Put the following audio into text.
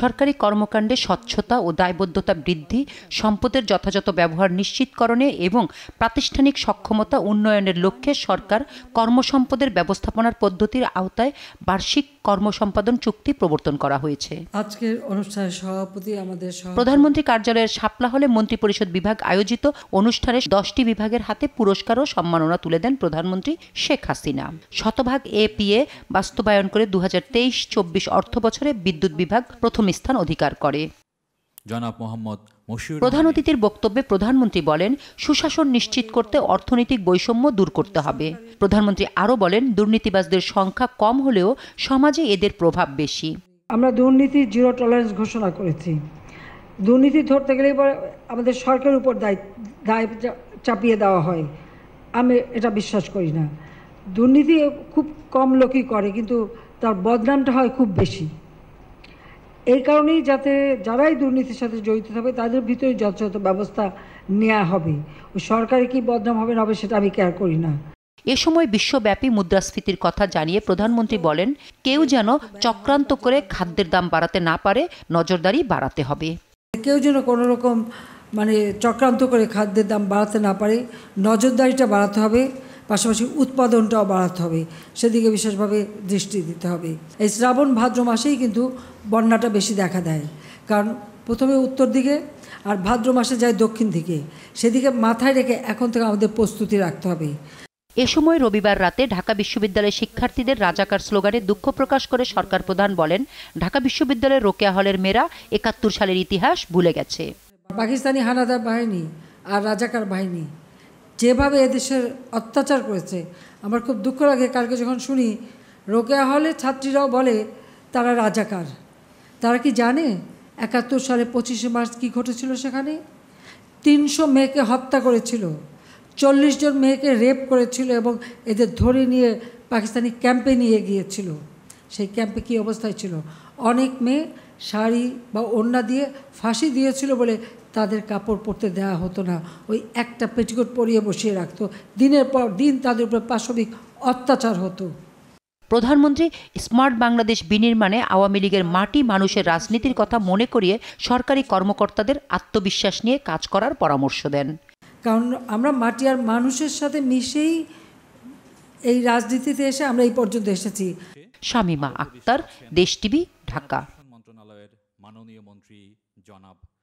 সরকারি কর্মকাণ্ডে স্বচ্ছতা ও দায়বদ্ধতা বৃদ্ধি সম্পদের যথাযথ ব্যবহার নিশ্চিতকরণে এবং প্রাতিষ্ঠানিক সক্ষমতা উন্নয়নের লক্ষ্যে সরকার কর্মসম্পদের ব্যবস্থাপনার পদ্ধতির আওতায় বার্ষিক কর্মসম্পাদন চুক্তি প্রবর্তন করা হয়েছে আজকের অনুষ্ঠানের সভাপতি আমাদের প্রধানমন্ত্রী কার্যালয়ের সাপলা হলে মন্ত্রিপরিষদ বিভাগ আয়োজিত অনুষ্ঠানে দশটি বিভাগের হাতে পুরস্কার ও সম্মাননা তুলে দেন প্রধানমন্ত্রী শেখ হাসিনা শতভাগ এপিএ বাস্তবায়ন করে দু হাজার তেইশ চব্বিশ অর্থ বছরে বিদ্যুৎ বিভাগ প্রথম স্থান অধিকার করে জনাব মোহাম্মদ প্রধান অতিথির বক্তব্যে প্রধানমন্ত্রী বলেন সুশাসন নিশ্চিত করতে অর্থনৈতিক বৈষম্য দূর করতে হবে প্রধানমন্ত্রী আরও বলেন দুর্নীতিবাজদের সংখ্যা কম হলেও সমাজে এদের প্রভাব বেশি আমরা দুর্নীতি জিরো টলারেন্স ঘোষণা করেছি দুর্নীতি ধরতে গেলে আমাদের সরকারের উপর দায় দায় চাপিয়ে দেওয়া হয় আমি এটা বিশ্বাস করি না দুর্নীতি খুব কম লোকই করে কিন্তু তার বদনামটা হয় খুব বেশি এই কারণেই যাতে যারাই দুর্নীতির সাথে জড়িত থাকবে তাদের ভিতরে যথাযথ ব্যবস্থা নেওয়া হবে সরকারে কি বদনাম হবে না হবে সেটা আমি কেয়ার করি না এ সময় বিশ্বব্যাপী মুদ্রাস্ফীতির কথা জানিয়ে প্রধানমন্ত্রী বলেন কেউ যেন চক্রান্ত করে খাদ্যের দাম বাড়াতে না পারে নজরদারি বাড়াতে হবে কেউ যেন কোনো রকম মানে চক্রান্ত করে খাদ্যের দাম বাড়াতে না পারে নজরদারিটা বাড়াতে হবে পাশাপাশি উৎপাদনটাও বাড়াতে হবে সেদিকে বিশেষভাবে দৃষ্টি দিতে হবে এই শ্রাবণ ভাদ্র মাসেই কিন্তু বন্যাটা বেশি দেখা দেয় কারণ প্রথমে উত্তর দিকে আর ভাদ্র মাসে যায় দক্ষিণ দিকে সেদিকে মাথায় রেখে এখন থেকে আমাদের প্রস্তুতি রাখতে হবে এ সময় রবিবার রাতে ঢাকা বিশ্ববিদ্যালয়ের শিক্ষার্থীদের রাজাকার স্লোগানে দুঃখ প্রকাশ করে সরকার প্রধান বলেন ঢাকা বিশ্ববিদ্যালয়ের রোকেয়া হলের মেয়েরা একাত্তর সালের ইতিহাস ভুলে গেছে পাকিস্তানি হানাদার বাহিনী আর রাজাকার বাহিনী যেভাবে এদেশের অত্যাচার করেছে আমার খুব দুঃখ লাগে কালকে যখন শুনি রোকেয়া হলে ছাত্রীরাও বলে তারা রাজাকার তারা কি জানে একাত্তর সালে পঁচিশে মার্চ কি ঘটেছিল সেখানে তিনশো মেয়েকে হত্যা করেছিল চল্লিশ জন মেয়েকে রেপ করেছিল এবং এদের ধরে নিয়ে পাকিস্তানি ক্যাম্পে নিয়ে গিয়েছিল সেই ক্যাম্পে কী অবস্থায় ছিল অনেক মেয়ে শাড়ি বা ওন্না দিয়ে ফাঁসি দিয়েছিল বলে তাদের কাপড় পরতে দেওয়া হতো না ওই একটা পেটিকোট পরিয়ে বসিয়ে রাখতো দিনের পর দিন তাদের উপরে পাশবিক অত্যাচার হতো প্রধানমন্ত্রী স্মার্ট বাংলাদেশ বিনির্মাণে আওয়ামী লীগের মাটি মানুষের রাজনীতির কথা মনে করিয়ে সরকারি কর্মকর্তাদের আত্মবিশ্বাস নিয়ে কাজ করার পরামর্শ দেন কারণ আমরা মাটি আর মানুষের সাথে মিশেই এই রাজনীতিতে এসে আমরা এই পর্যন্ত এসেছি শামিমা আক্তার দেশ টিভি ঢাকা মন্ত্রণালয়ের মাননীয় মন্ত্রী জনাব